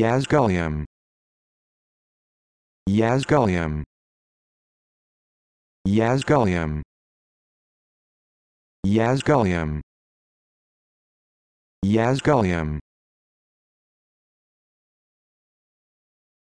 Yazgulium. Yazgulium. Yazgulium. Yazgulium. Yazgulium.